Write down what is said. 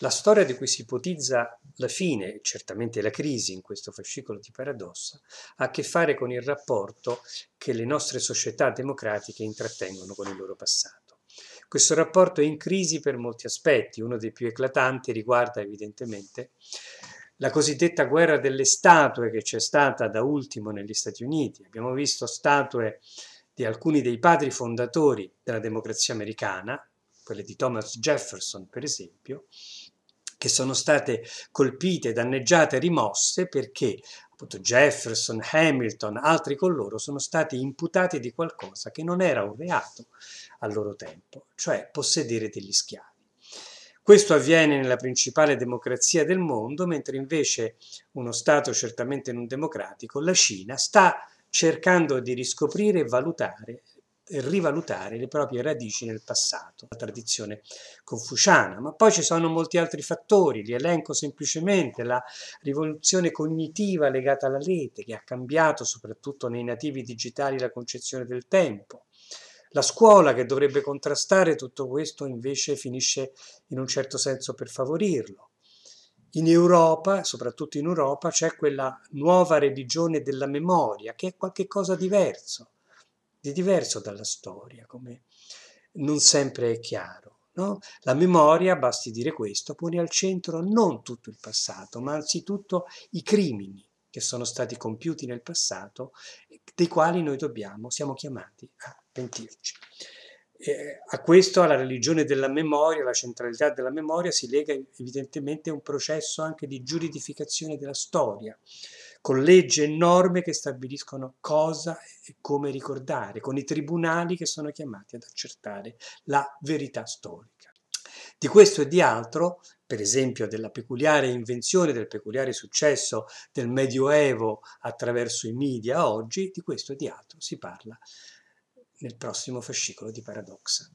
La storia di cui si ipotizza la fine, certamente la crisi in questo fascicolo di paradossa, ha a che fare con il rapporto che le nostre società democratiche intrattengono con il loro passato. Questo rapporto è in crisi per molti aspetti, uno dei più eclatanti riguarda evidentemente la cosiddetta guerra delle statue che c'è stata da ultimo negli Stati Uniti. Abbiamo visto statue di alcuni dei padri fondatori della democrazia americana, quelle di Thomas Jefferson per esempio, che sono state colpite, danneggiate, rimosse perché appunto Jefferson, Hamilton, altri con loro sono stati imputati di qualcosa che non era un reato al loro tempo, cioè possedere degli schiavi. Questo avviene nella principale democrazia del mondo, mentre invece uno Stato certamente non democratico, la Cina, sta cercando di riscoprire e valutare rivalutare le proprie radici nel passato, la tradizione confuciana. Ma poi ci sono molti altri fattori, li elenco semplicemente, la rivoluzione cognitiva legata alla rete che ha cambiato soprattutto nei nativi digitali la concezione del tempo. La scuola che dovrebbe contrastare tutto questo invece finisce in un certo senso per favorirlo. In Europa, soprattutto in Europa, c'è quella nuova religione della memoria che è qualcosa di diverso di diverso dalla storia, come non sempre è chiaro. No? La memoria, basti dire questo, pone al centro non tutto il passato, ma anzitutto i crimini che sono stati compiuti nel passato, dei quali noi dobbiamo, siamo chiamati a pentirci. Eh, a questo, alla religione della memoria, alla centralità della memoria, si lega evidentemente un processo anche di giuridificazione della storia, con leggi e norme che stabiliscono cosa e come ricordare, con i tribunali che sono chiamati ad accertare la verità storica. Di questo e di altro, per esempio della peculiare invenzione, del peculiare successo del Medioevo attraverso i media oggi, di questo e di altro si parla nel prossimo fascicolo di Paradoxa.